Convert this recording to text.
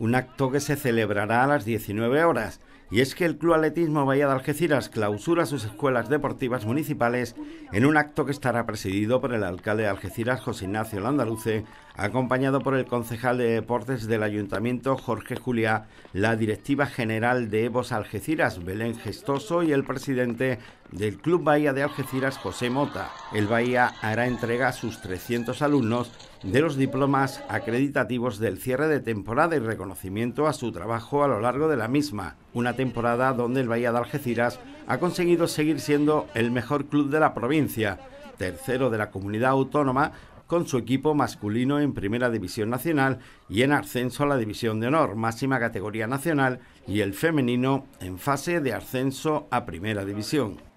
un acto que se celebrará a las 19 horas y es que el Club Atletismo Bahía de Algeciras clausura sus escuelas deportivas municipales en un acto que estará presidido por el alcalde de Algeciras, José Ignacio Landaluce, acompañado por el concejal de deportes del ayuntamiento, Jorge Juliá, la directiva general de EVOS Algeciras, Belén Gestoso, y el presidente del Club Bahía de Algeciras, José Mota. El Bahía hará entrega a sus 300 alumnos de los diplomas acreditativos del cierre de temporada y reconocimiento a su trabajo a lo largo de la misma una temporada donde el Bahía de Algeciras ha conseguido seguir siendo el mejor club de la provincia, tercero de la comunidad autónoma, con su equipo masculino en Primera División Nacional y en ascenso a la División de Honor, máxima categoría nacional, y el femenino en fase de ascenso a Primera División.